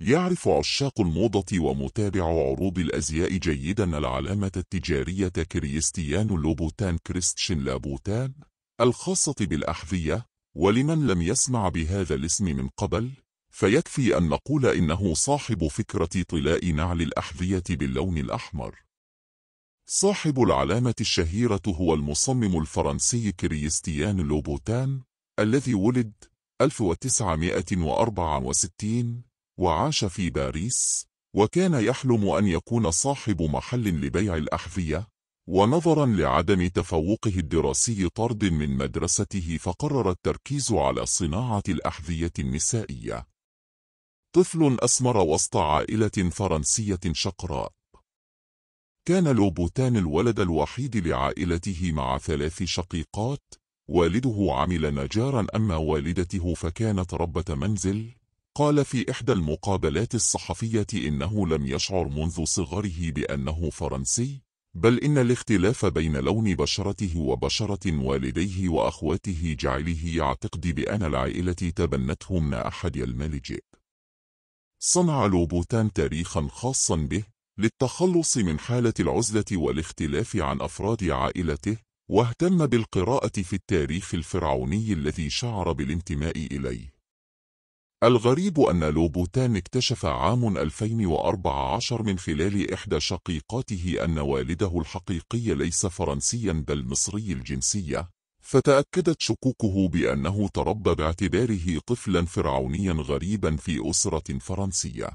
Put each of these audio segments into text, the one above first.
يعرف عشاق الموضة ومتابع عروض الأزياء جيدا العلامة التجارية كريستيان لوبوتان كريستشن لابوتان الخاصة بالأحذية ولمن لم يسمع بهذا الاسم من قبل فيكفي أن نقول إنه صاحب فكرة طلاء نعل الأحذية باللون الأحمر صاحب العلامة الشهيرة هو المصمم الفرنسي كريستيان لوبوتان الذي ولد 1964 وعاش في باريس وكان يحلم أن يكون صاحب محل لبيع الأحذية ونظرا لعدم تفوقه الدراسي طرد من مدرسته فقرر التركيز على صناعة الأحذية النسائية طفل أسمر وسط عائلة فرنسية شقراء كان لوبوتان الولد الوحيد لعائلته مع ثلاث شقيقات والده عمل نجارا أما والدته فكانت ربة منزل قال في إحدى المقابلات الصحفية إنه لم يشعر منذ صغره بأنه فرنسي بل إن الاختلاف بين لون بشرته وبشرة والديه وأخواته جعله يعتقد بأن العائلة تبنته من أحد الملجئ صنع لوبوتان تاريخا خاصا به للتخلص من حالة العزلة والاختلاف عن أفراد عائلته واهتم بالقراءة في التاريخ الفرعوني الذي شعر بالانتماء إليه الغريب أن لوبوتان اكتشف عام 2014 من خلال إحدى شقيقاته أن والده الحقيقي ليس فرنسيا بل مصري الجنسية فتأكدت شكوكه بأنه تربى باعتباره طفلا فرعونيا غريبا في أسرة فرنسية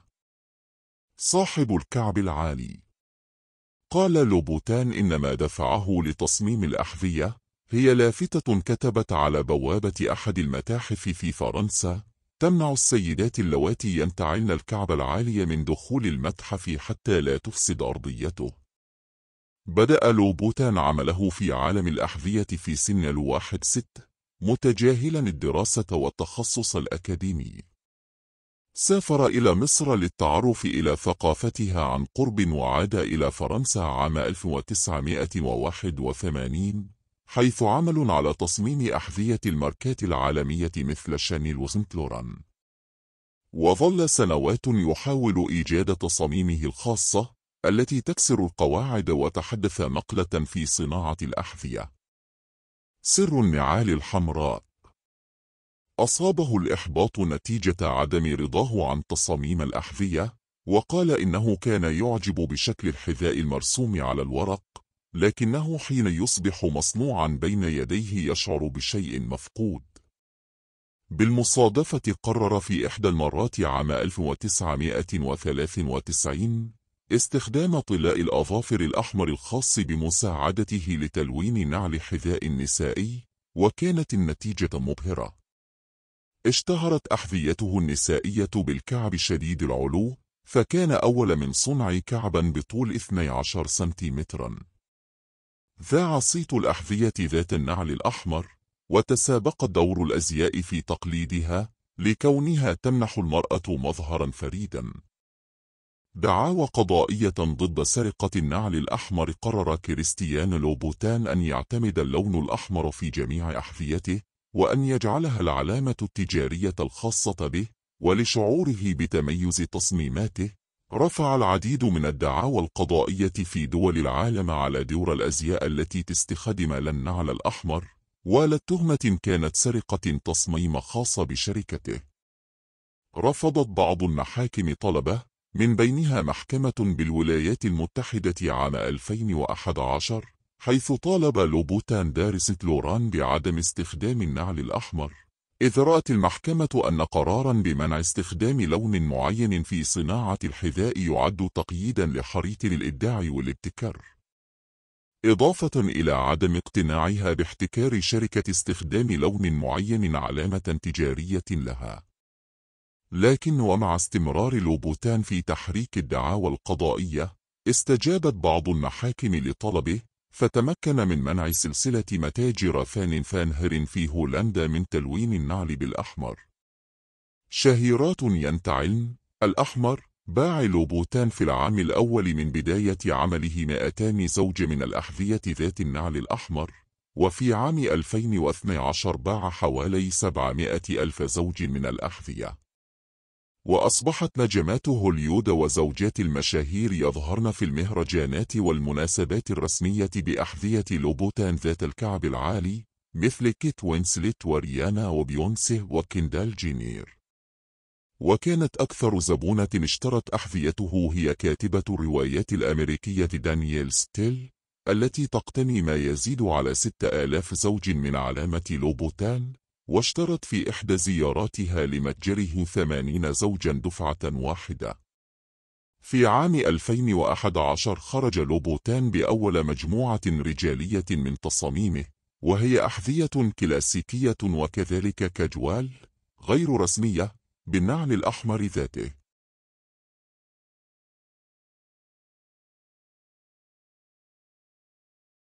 صاحب الكعب العالي قال لوبوتان إن ما دفعه لتصميم الأحذية هي لافتة كتبت على بوابة أحد المتاحف في فرنسا تمنع السيدات اللواتي ينتعلن الكعب العالي من دخول المتحف حتى لا تفسد أرضيته بدأ لوبوتان عمله في عالم الأحذية في سن الواحد ست متجاهلا الدراسة والتخصص الأكاديمي سافر إلى مصر للتعرف إلى ثقافتها عن قرب وعاد إلى فرنسا عام 1981 حيث عمل على تصميم أحذية الماركات العالمية مثل شانيل وسنتلوران وظل سنوات يحاول إيجاد تصاميمه الخاصة التي تكسر القواعد وتحدث مقلة في صناعة الأحذية سر النعال الحمراء أصابه الإحباط نتيجة عدم رضاه عن تصاميم الأحذية وقال إنه كان يعجب بشكل الحذاء المرسوم على الورق لكنه حين يصبح مصنوعا بين يديه يشعر بشيء مفقود بالمصادفة قرر في إحدى المرات عام 1993 استخدام طلاء الأظافر الأحمر الخاص بمساعدته لتلوين نعل حذاء نسائي وكانت النتيجة مبهرة اشتهرت أحذيته النسائية بالكعب شديد العلو فكان أول من صنع كعبا بطول 12 سنتيمترا ذاع صيت الأحذية ذات النعل الأحمر وتسابق دور الأزياء في تقليدها لكونها تمنح المرأة مظهرا فريدا دعاوى قضائية ضد سرقة النعل الأحمر قرر كريستيان لوبوتان أن يعتمد اللون الأحمر في جميع أحذيته وأن يجعلها العلامة التجارية الخاصة به ولشعوره بتميز تصميماته رفع العديد من الدعاوى القضائية في دول العالم على دور الأزياء التي تستخدم للنعل الأحمر ولا التهمة كانت سرقة تصميم خاصة بشركته رفضت بعض المحاكم طلبه من بينها محكمة بالولايات المتحدة عام 2011 حيث طالب لوبوتان دارس لوران بعدم استخدام النعل الأحمر إذ رأت المحكمة أن قرارا بمنع استخدام لون معين في صناعة الحذاء يعد تقييدا لحرية الإبداع والابتكار إضافة إلى عدم اقتناعها باحتكار شركة استخدام لون معين علامة تجارية لها لكن ومع استمرار لوبوتان في تحريك الدعاوى القضائية استجابت بعض المحاكم لطلبه فتمكن من منع سلسلة متاجر فان فانهر في هولندا من تلوين النعل بالأحمر شهيرات ينتعلن الأحمر باع لوبوتان في العام الأول من بداية عمله 200 زوج من الأحذية ذات النعل الأحمر وفي عام 2012 باع حوالي 700 ألف زوج من الأحذية وأصبحت نجمات هوليود وزوجات المشاهير يظهرن في المهرجانات والمناسبات الرسمية بأحذية لوبوتان ذات الكعب العالي مثل كيت وينسلت وريانا وبيونسه وكيندال جينير وكانت أكثر زبونة اشترت أحذيته هي كاتبة الروايات الأمريكية دانييل ستيل التي تقتني ما يزيد على 6000 زوج من علامة لوبوتان واشترت في إحدى زياراتها لمتجره ثمانين زوجا دفعة واحدة في عام 2011 خرج لوبوتان بأول مجموعة رجالية من تصاميمه وهي أحذية كلاسيكية وكذلك كجوال غير رسمية بالنعل الأحمر ذاته